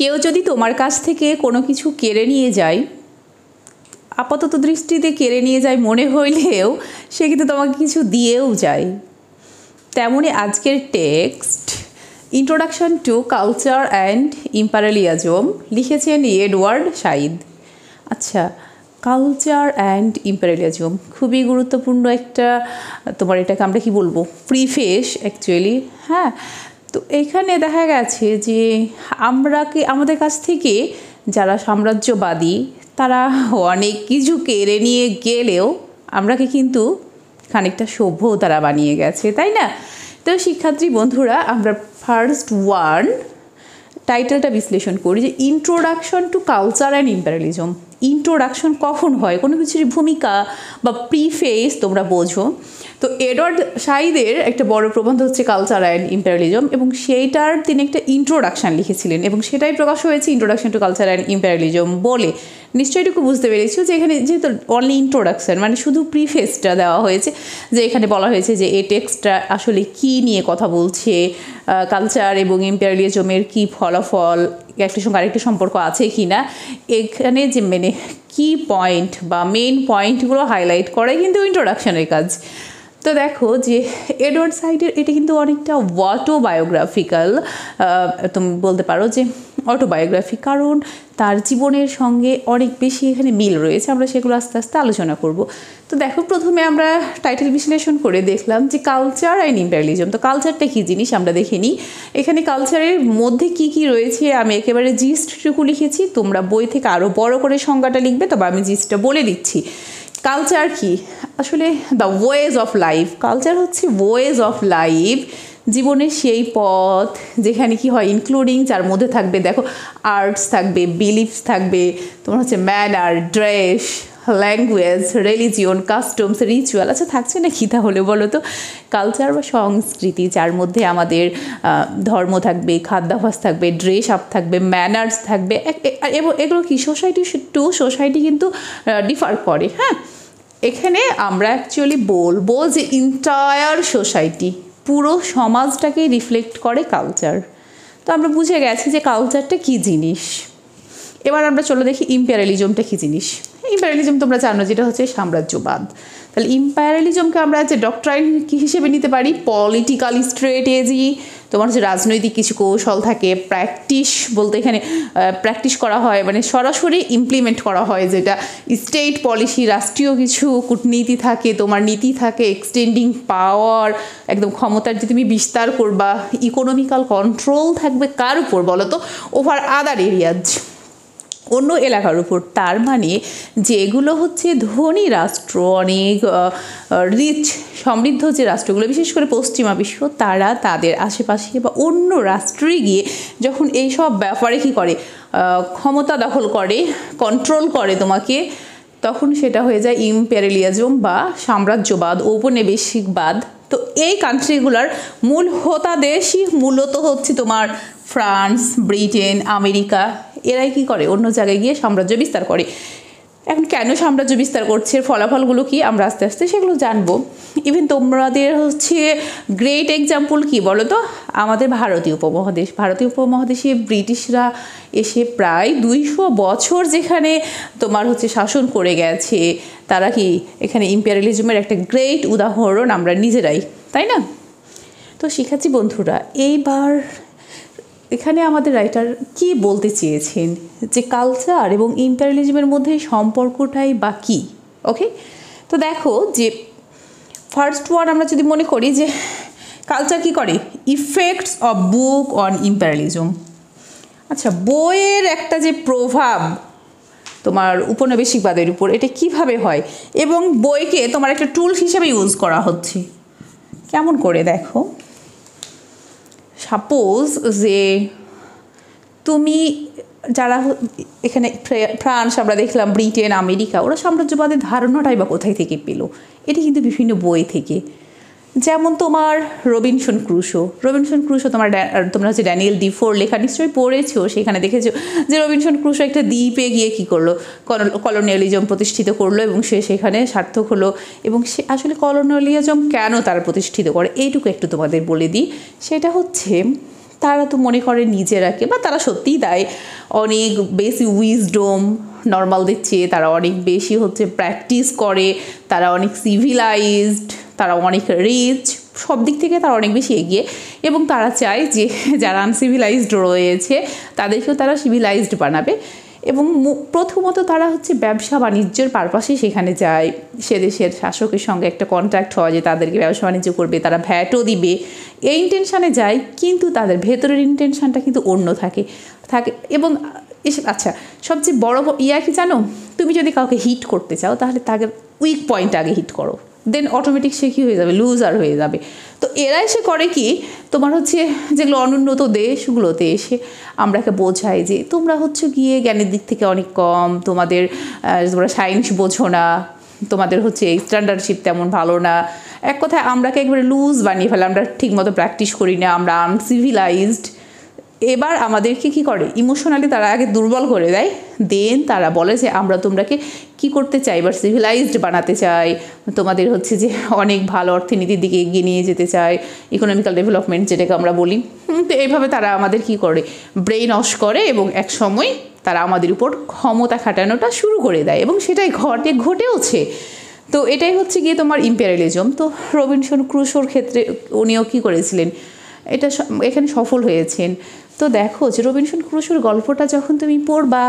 কেউ যদি তোমার কাছ থেকে কোনো কিছু কেড়ে নিয়ে যায় আপাতত দৃষ্টিতে কেড়ে নিয়ে যায় মনে হইলেও সে কিন্তু তোমাকে কিছু দিয়েও যায় তেমনি আজকের text introduction to culture and imperialism লিখেছেন এডওয়ার্ড সাইদ আচ্ছা কালচার অ্যান্ড ইম্পেরিয়ালিজম খুবই গুরুত্বপূর্ণ একটা তোমার এটাকে আমরা কি বলবো প্রিফেস অ্যাকচুয়ালি হ্যাঁ তো এইখানে দেখা গেছে যে আমরা কি আমাদের কাছ থেকে যারা সাম্রাজ্যবাদী তারা অনেক কিছু কেড়ে নিয়ে গেলেও আমরাকে কিন্তু খানিকটা সভ্য তারা বানিয়ে গেছে তাই না তো শিক্ষার্থী বন্ধুরা আমরা ফার্স্ট ওয়ান টাইটেলটা বিশ্লেষণ করি যে introduction to culture and imperialism introduction কখন হয় কোনো কিছুর ভূমিকা বা প্রিফেস তোমরা বোঝো তো এডওয়ার্ড সাইদের একটা বড় প্রবন্ধ হচ্ছে কালচার অ্যান্ড ইম্পেরিয়ালিজম এবং সেইটার তিনি একটা ইন্ট্রোডাকশান লিখেছিলেন এবং সেটাই প্রকাশ হয়েছে introduction to culture and imperialism বলে নিশ্চয়ইটুকু বুঝতে পেরেছি যে এখানে যেহেতু অনলি ইন্ট্রোডাকশান মানে শুধু প্রিফেসটা দেওয়া হয়েছে যে এখানে বলা হয়েছে যে এই টেক্সটটা আসলে কি নিয়ে কথা বলছে কালচার এবং ইম্পেরিয়ালিজমের কি ফলাফল একটি সঙ্গে আরেকটি সম্পর্ক আছে কি না এখানে যে মেনে কি পয়েন্ট বা মেন পয়েন্টগুলো হাইলাইট করে কিন্তু ইন্ট্রোডাকশনের কাজ তো দেখো যে এডওয়ার্ড সাইডের এটা কিন্তু অনেকটা অটোবায়োগ্রাফিক্যাল তুমি বলতে পারো যে অটোবায়োগ্রাফি কারণ তার জীবনের সঙ্গে অনেক বেশি এখানে মিল রয়েছে আমরা সেগুলো আস্তে আস্তে আলোচনা করব তো দেখো প্রথমে আমরা টাইটেল বিশ্লেষণ করে দেখলাম যে কালচার অ্যান্ড ইম্প্যারালিজম তো কালচারটা কী জিনিস আমরা দেখে নিই এখানে কালচারের মধ্যে কি কি রয়েছে আমি একেবারে জিস্টটুকু লিখেছি তোমরা বই থেকে আরও বড় করে সংজ্ঞাটা লিখবে তবে আমি জিস্টটা বলে দিচ্ছি কালচার কি আসলে the ways of life culture হচ্ছে ওয়েজ অফ লাইফ জীবনের সেই পথ যেখানে কি হয় ইনক্লুডিং যার মধ্যে থাকবে দেখো আর্টস থাকবে বিলিফস থাকবে তোমার হচ্ছে manner dress language religion customs ritual আচ্ছা থাকছে নাকি তাহলে বলো তো কালচার বা সংস্কৃতি যার মধ্যে আমাদের ধর্ম থাকবে খাদ্যাভ্যাস থাকবে ড্রেস আপ থাকবে ম্যানার্স থাকবে এবং এগুলো কি সোসাইটি টু সোসাইটি কিন্তু ডিফার করে হ্যাঁ এখানে আমরা অ্যাকচুয়ালি বলবো যে ইন্টায়ার সোসাইটি পুরো সমাজটাকে রিফ্লেক্ট করে কালচার তো আমরা বুঝে গেছি যে কালচারটা কী জিনিস এবার আমরা চলো দেখি ইম্পেরিয়ালিজমটা কী জিনিস ইম্প্যারিয়ালিজম তোমরা জানো যেটা হচ্ছে সাম্রাজ্যবাদ তাহলে ইম্প্যারিয়ালিজমকে আমরা যে ডক্টরাইন কী হিসেবে নিতে পারি পলিটিক্যাল স্ট্রেটেজি তোমার যে রাজনৈতিক কিছু কৌশল থাকে প্র্যাকটিস বলতে এখানে প্র্যাকটিস করা হয় মানে সরাসরি ইমপ্লিমেন্ট করা হয় যেটা স্টেট পলিসি রাষ্ট্রীয় কিছু কূটনীতি থাকে তোমার নীতি থাকে এক্সটেন্ডিং পাওয়ার একদম ক্ষমতার যে তুমি বিস্তার করবা ইকোনমিক্যাল কন্ট্রোল থাকবে কার উপর বলো তো ওভার আদার এরিয়াজ অন্য এলাকার উপর তার মানে যেগুলো হচ্ছে ধনী রাষ্ট্র অনেক রিচ সমৃদ্ধ যে রাষ্ট্রগুলো বিশেষ করে পশ্চিমা বিশ্ব তারা তাদের আশেপাশে বা অন্য রাষ্ট্রে গিয়ে যখন এই সব ব্যাপারে কী করে ক্ষমতা দখল করে কন্ট্রোল করে তোমাকে তখন সেটা হয়ে যায় ইম্পেরিয়ালিজম বা সাম্রাজ্যবাদ ঔপনিবেশিকবাদ তো এই কান্ট্রিগুলোর মূল হোতাদেশই মূলত হচ্ছে তোমার ফ্রান্স ব্রিটেন আমেরিকা এরাই কি করে অন্য জায়গায় গিয়ে সাম্রাজ্য বিস্তার করে এখন কেন সাম্রাজ্য বিস্তার করছে ফলাফলগুলো কি আমরা আস্তে আস্তে সেগুলো জানবো ইভেন তোমাদের হচ্ছে গ্রেট এক্সাম্পল কি বলো তো আমাদের ভারতীয় উপমহাদেশ ভারতীয় উপমহাদেশে ব্রিটিশরা এসে প্রায় দুইশো বছর যেখানে তোমার হচ্ছে শাসন করে গেছে তারা কি এখানে ইম্পেরিয়ালিজমের একটা গ্রেট উদাহরণ আমরা নিজেরাই তাই না তো শিখাচ্ছি বন্ধুরা এইবার এখানে আমাদের রাইটার কি বলতে চেয়েছেন যে কালচার এবং ইম্প্যারিয়ালিজমের মধ্যে সম্পর্কটাই বা কী ওকে তো দেখো যে ফার্স্ট ওয়ার্ড আমরা যদি মনে করি যে কালচার কি করে effects of book on imperialism আচ্ছা বইয়ের একটা যে প্রভাব তোমার উপনিবেশিকবাদের উপর এটা কিভাবে হয় এবং বইকে তোমার একটা টুল হিসেবে ইউজ করা হচ্ছে কেমন করে দেখো সাপোজ যে তুমি যারা এখানে ফ্রান্স আমরা দেখলাম ব্রিটেন আমেরিকা ওরা সাম্রাজ্যবাদের ধারণাটাই বা কোথায় থেকে পেলো এটা কিন্তু বিভিন্ন বই থেকে যেমন তোমার রবিনসন ক্রুশো রবিনসন ক্রুশো তোমার তোমরা হচ্ছে ড্যানিয়েল ডি ফোর লেখা নিশ্চয়ই পড়েছো সেখানে দেখেছো যে রবিনসন ক্রুশো একটা দ্বীপে গিয়ে কি করলো কলোনিয়ালিজম প্রতিষ্ঠিত করলো এবং সে সেখানে সার্থক হলো এবং সে আসলে কলোনিয়ালিজম কেন তারা প্রতিষ্ঠিত করে এইটুকু একটু তোমাদের বলে দিই সেটা হচ্ছে তারা তো মনে করে নিজেরাকে বা তারা সত্যিই দেয় অনেক বেশি উইজডম নর্মালদের চেয়ে তারা অনেক বেশি হচ্ছে প্র্যাকটিস করে তারা অনেক সিভিলাইজড তারা অনেক রিচ সব দিক থেকে তারা অনেক বেশি এগিয়ে এবং তারা চায় যে যারা আনসিভিলাইজড রয়েছে তাদেরকেও তারা সিভিলাইজড বানাবে এবং প্রথমত তারা হচ্ছে ব্যবসা বাণিজ্যের পারপাশে সেখানে যায় সে দেশের শাসকের সঙ্গে একটা কন্ট্যাক্ট হয় যে তাদেরকে ব্যবসা বাণিজ্য করবে তারা ভ্যাটও দিবে এই ইন্টেনশানে যায় কিন্তু তাদের ভেতরের ইন্টেনশানটা কিন্তু অন্য থাকে থাকে এবং আচ্ছা সবচেয়ে বড় ইয়া কি জানো তুমি যদি কাউকে হিট করতে চাও তাহলে তাকে উইক পয়েন্ট আগে হিট করো দেন অটোমেটিক সে কী হয়ে যাবে লুজার হয়ে যাবে তো এরা এসে করে কি তোমার হচ্ছে যেগুলো অনুন্নত দেশগুলোতে এসে আমরাকে বোঝাই যে তোমরা হচ্ছে গিয়ে জ্ঞানের দিক থেকে অনেক কম তোমাদের তোমরা সায়েন্স বোঝো না তোমাদের হচ্ছে স্ট্যান্ডার্ডশিপ তেমন ভালো না এক কথায় আমরাকে একবারে লুজ বানিয়ে ফেলে আমরা ঠিকমতো প্র্যাকটিস করি না আমরা আনসিভিলাইজড এবার আমাদেরকে কি করে ইমোশনালি তারা আগে দুর্বল করে দেয় দেন তারা বলে যে আমরা তোমরাকে কি করতে চাই বা সিভিলাইজড বানাতে চাই তোমাদের হচ্ছে যে অনেক ভালো অর্থনীতির দিকে এগিয়ে নিয়ে যেতে চায় ইকোনমিক্যাল ডেভেলপমেন্ট যেটাকে আমরা বলি তো এইভাবে তারা আমাদের কি করে ব্রেইন অস করে এবং এক সময় তারা আমাদের উপর ক্ষমতা খাটানোটা শুরু করে দেয় এবং সেটাই ঘটে ঘটেওছে তো এটাই হচ্ছে গিয়ে তোমার ইম্পেরিয়ালিজম তো রবিনসন ক্রুশোর ক্ষেত্রে উনিও কী করেছিলেন এটা এখানে সফল হয়েছেন তো দেখো যে রবীন্দ্রনাথ ক্রুশুর গল্পটা যখন তুমি পড়বা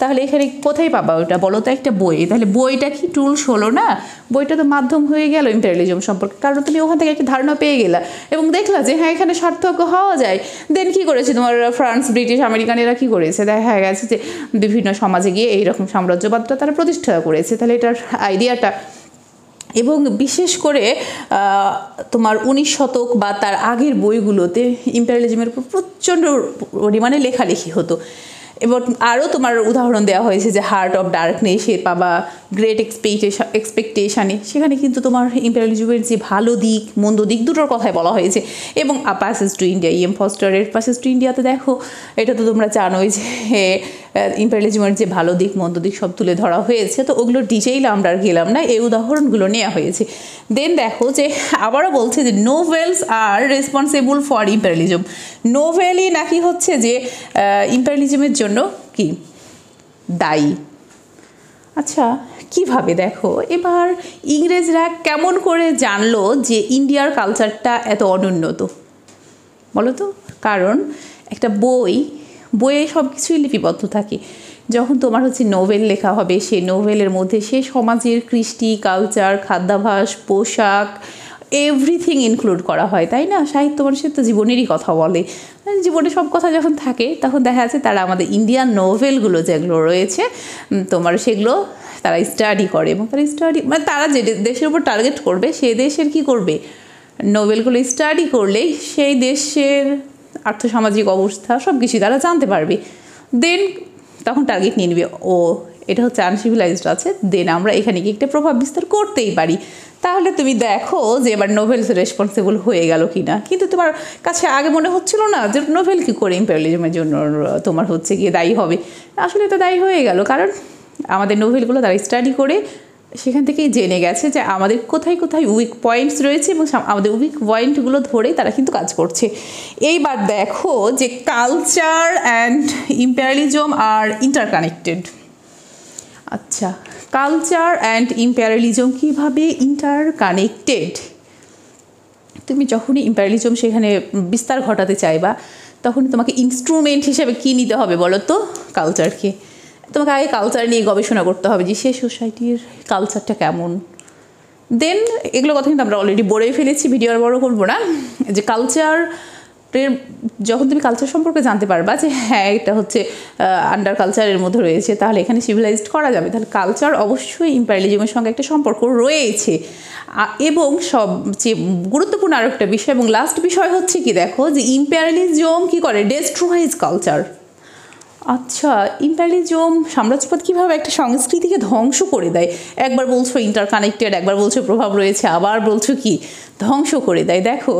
তাহলে এখানে কোথায় পাবা ওটা বলো তো একটা বই তাহলে বইটা কি টুলস হলো না বইটা তো মাধ্যম হয়ে গেল ইম্পেরিয়ালিজম সম্পর্কে কারণ তুমি ওখান থেকে একটা ধারণা পেয়ে গেলা এবং দেখলা যে হ্যাঁ এখানে সার্থক হওয়া যায় দেন কি করেছে তোমার ফ্রান্স ব্রিটিশ আমেরিকান এরা কী করেছে দেখা গেছে যে বিভিন্ন সমাজে গিয়ে এইরকম সাম্রাজ্যবাদটা তারা প্রতিষ্ঠা করেছে তাহলে এটার আইডিয়াটা এবং বিশেষ করে তোমার উনিশ শতক বা তার আগের বইগুলোতে ইম্পেরিয়ালিজমের উপর প্রচণ্ড পরিমাণে লেখালেখি হতো এবার আরও তোমার উদাহরণ দেওয়া হয়েছে যে হার্ট অফ এর পাবা গ্রেট এক্সপেকটেশন এক্সপেক্টেশানে সেখানে কিন্তু তোমার ইম্পেরিয়ালিজমের যে ভালো দিক মন্দ দিক দুটোর কথাই বলা হয়েছে এবং আপাসেস টু ইন্ডিয়া ইএম ফস্টারের পাসেস টু ইন্ডিয়াতে দেখো এটা তো তোমরা জানোই যে ইম্পেরিয়ালিজমের যে ভালো দিক মন্দ দিক সব তুলে ধরা হয়েছে তো ওগুলো ডিটেইল আমরা আর গেলাম না এই উদাহরণগুলো নেওয়া হয়েছে দেন দেখো যে আবারও বলছে যে novels are responsible for imperialism নোভেলই নাকি হচ্ছে যে ইম্পেরিয়ালিজমের জন্য কি দায়ী আচ্ছা কিভাবে দেখো এবার ইংরেজরা কেমন করে জানলো যে ইন্ডিয়ার কালচারটা এত অনুন্নত বলো তো কারণ একটা বই বইয়ে সব কিছুই লিপিবদ্ধ থাকে যখন তোমার হচ্ছে নোভেল লেখা হবে সেই নোভেলের মধ্যে সে সমাজের কৃষ্টি কালচার খাদ্যাভাস পোশাক এভরিথিং ইনক্লুড করা হয় তাই না সাহিত্য মানুষের তো জীবনেরই কথা বলে জীবনে সব কথা যখন থাকে তখন দেখা যাচ্ছে তারা আমাদের ইন্ডিয়ান নোভেলগুলো যেগুলো রয়েছে তোমার সেগুলো তারা স্টাডি করে এবং তারা স্টাডি মানে তারা যে দেশের উপর টার্গেট করবে সে দেশের কি করবে নোবেলগুলো স্টাডি করলেই সেই দেশের আর্থসামাজিক অবস্থা সব কিছুই তারা জানতে পারবে দেন তখন টার্গেট নিয়ে নেবে ও এটা হচ্ছে আনসিভিলাইজড আছে দেন আমরা এখানে কি একটা প্রভাব বিস্তার করতেই পারি তাহলে তুমি দেখো যে এবার নোভেল রেসপন্সিবল হয়ে গেল কি না কিন্তু তোমার কাছে আগে মনে হচ্ছিল না যে নোভেল কী করে ইম্পেরিয়ালিজমের জন্য তোমার হচ্ছে গিয়ে দায়ী হবে আসলে তো দায়ী হয়ে গেল কারণ আমাদের নোভেলগুলো তারা স্টাডি করে সেখান থেকেই জেনে গেছে যে আমাদের কোথায় কোথায় উইক পয়েন্টস রয়েছে এবং আমাদের উইক পয়েন্টগুলো ধরে তারা কিন্তু কাজ করছে এইবার দেখো যে culture and imperialism are interconnected আচ্ছা কালচার অ্যান্ড ইম্পেয়ারালিজম কীভাবে ইন্টার কানেক্টেড তুমি যখনই ইম্পেয়ারালিজম সেখানে বিস্তার ঘটাতে চাইবা তখন তোমাকে ইনস্ট্রুমেন্ট হিসেবে কী নিতে হবে বলো তো কালচারকে তোমাকে আগে কালচার নিয়ে গবেষণা করতে হবে যে সে সোসাইটির কালচারটা কেমন দেন এগুলো কথা কিন্তু আমরা অলরেডি বলেই ফেলেছি ভিডিও আর বড় করবো না যে কালচার যখন তুমি কালচার সম্পর্কে জানতে পারবা যে হ্যাঁ এটা হচ্ছে আন্ডার কালচারের মধ্যে রয়েছে তাহলে এখানে সিভিলাইজড করা যাবে তাহলে কালচার অবশ্যই ইম্প্যারিয়ালিজমের সঙ্গে একটা সম্পর্ক রয়েছে এবং সবচেয়ে গুরুত্বপূর্ণ আরও একটা বিষয় এবং লাস্ট বিষয় হচ্ছে কি দেখো যে ইম্প্যারিয়ালিজম কি করে ডেস্ট্রোয়াইজ কালচার আচ্ছা ইম্প্যারিয়ালিজম সাম্রাজ্যপদ কীভাবে একটা সংস্কৃতিকে ধ্বংস করে দেয় একবার বলছো ইন্টারকানেক্টেড একবার বলছো প্রভাব রয়েছে আবার বলছো কি ধ্বংস করে দেয় দেখো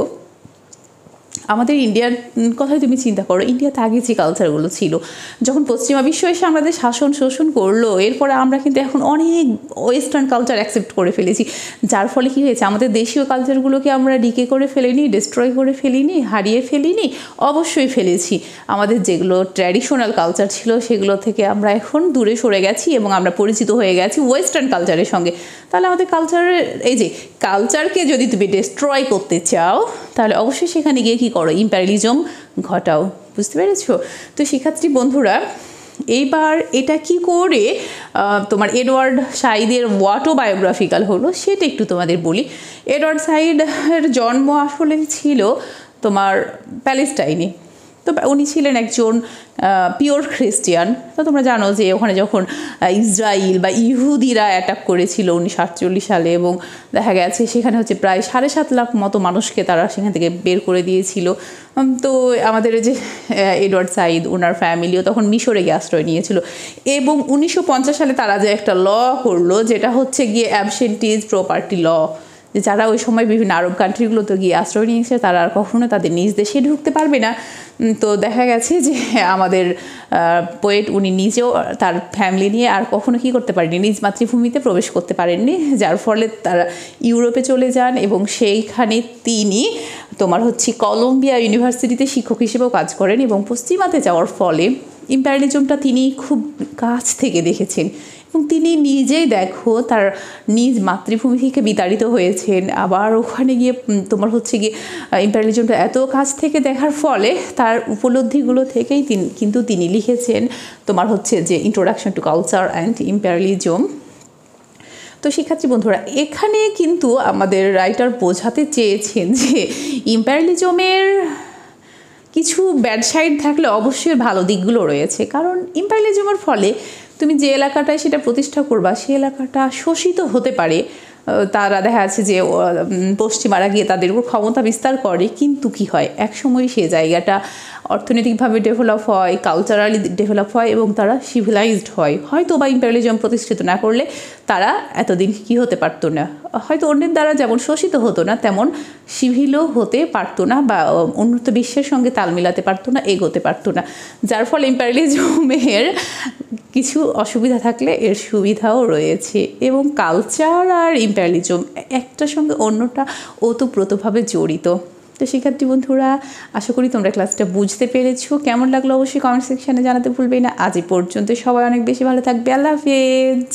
আমাদের ইন্ডিয়ার কথাই তুমি চিন্তা করো ইন্ডিয়াতে আগে যে কালচারগুলো ছিল যখন পশ্চিমা বিশ্ব এসে আমাদের শাসন শোষণ করলো এরপরে আমরা কিন্তু এখন অনেক ওয়েস্টার্ন কালচার অ্যাকসেপ্ট করে ফেলেছি যার ফলে কী হয়েছে আমাদের দেশীয় কালচারগুলোকে আমরা ডিকে করে ফেলিনি ডিস্ট্রয় করে ফেলিনি হারিয়ে ফেলিনি অবশ্যই ফেলেছি আমাদের যেগুলো ট্র্যাডিশনাল কালচার ছিল সেগুলো থেকে আমরা এখন দূরে সরে গেছি এবং আমরা পরিচিত হয়ে গেছি ওয়েস্টার্ন কালচারের সঙ্গে তাহলে আমাদের কালচারের এই যে কালচারকে যদি তুমি ডিস্ট্রয় করতে চাও তাহলে অবশ্যই সেখানে গিয়ে কী করো ইম্প্যারিলিজম ঘটাও বুঝতে পেরেছ তো শিক্ষার্থী বন্ধুরা এইবার এটা কি করে তোমার এডওয়ার্ড সাইদের বায়োগ্রাফিক্যাল হলো সেটা একটু তোমাদের বলি এডওয়ার্ড সাইডের জন্ম আসলে ছিল তোমার প্যালেস্টাইনে তো উনি ছিলেন একজন পিওর খ্রিস্টিয়ান তো তোমরা জানো যে ওখানে যখন ইসরায়েল বা ইহুদিরা অ্যাটাক করেছিল উনি সাতচল্লিশ সালে এবং দেখা গেছে সেখানে হচ্ছে প্রায় সাড়ে সাত লাখ মতো মানুষকে তারা সেখান থেকে বের করে দিয়েছিল তো আমাদের যে এডওয়ার্ড সাইদ ওনার ফ্যামিলিও তখন মিশরে গিয়ে আশ্রয় নিয়েছিল এবং উনিশশো সালে তারা যে একটা ল করলো যেটা হচ্ছে গিয়ে অ্যাবসেন্টিজ প্রপার্টি ল যে যারা ওই সময় বিভিন্ন আরব কান্ট্রিগুলোতে গিয়ে আশ্রয় নিয়েছে তারা আর কখনো তাদের নিজ দেশে ঢুকতে পারবে না তো দেখা গেছে যে আমাদের পোয়েট উনি নিজেও তার ফ্যামিলি নিয়ে আর কখনো কি করতে পারেনি নিজ মাতৃভূমিতে প্রবেশ করতে পারেননি যার ফলে তারা ইউরোপে চলে যান এবং সেইখানে তিনি তোমার হচ্ছে কলম্বিয়া ইউনিভার্সিটিতে শিক্ষক হিসেবেও কাজ করেন এবং পশ্চিমাতে যাওয়ার ফলে ইম্প্যারিজমটা তিনি খুব কাছ থেকে দেখেছেন এবং তিনি নিজেই দেখো তার নিজ মাতৃভূমি থেকে বিতাড়িত হয়েছেন আবার ওখানে গিয়ে তোমার হচ্ছে গিয়ে ইম্প্যারিয়ালিজমটা এত কাছ থেকে দেখার ফলে তার উপলব্ধিগুলো থেকেই তিনি কিন্তু তিনি লিখেছেন তোমার হচ্ছে যে introduction to culture and imperialism তো শিক্ষার্থী বন্ধুরা এখানে কিন্তু আমাদের রাইটার বোঝাতে চেয়েছেন যে ইম্পারিজমের কিছু ব্যাড সাইড থাকলে অবশ্যই ভালো দিকগুলো রয়েছে কারণ ইম্পারিজমের ফলে তুমি যে এলাকাটায় সেটা প্রতিষ্ঠা করবা সে এলাকাটা শোষিত হতে পারে তারা দেখা যাচ্ছে যে পশ্চিমারা গিয়ে তাদের উপর ক্ষমতা বিস্তার করে কিন্তু কি হয় একসময় সে জায়গাটা অর্থনৈতিকভাবে ডেভেলপ হয় কালচারালি ডেভেলপ হয় এবং তারা সিভিলাইজড হয় হয়তো বা ইম্পেরিয়ালিজম প্রতিষ্ঠিত না করলে তারা এতদিন কি হতে পারতো না হয়তো অন্যের দ্বারা যেমন শোষিত হতো না তেমন সিভিলও হতে পারতো না বা উন্নত বিশ্বের সঙ্গে তাল মিলাতে পারতো না এগোতে পারতো না যার ফলে ইম্পেরিয়ালিজমের কিছু অসুবিধা থাকলে এর সুবিধাও রয়েছে এবং কালচার আর ইম্পারিজম একটার সঙ্গে অন্যটা ওতপ্রোতভাবে জড়িত তো শিক্ষার্থী বন্ধুরা আশা করি তোমরা ক্লাসটা বুঝতে পেরেছো কেমন লাগলো অবশ্যই কমেন্ট সেকশানে জানাতে ভুলবে না আজ পর্যন্ত সবাই অনেক বেশি ভালো থাকবে আল্লাহ হাফেজ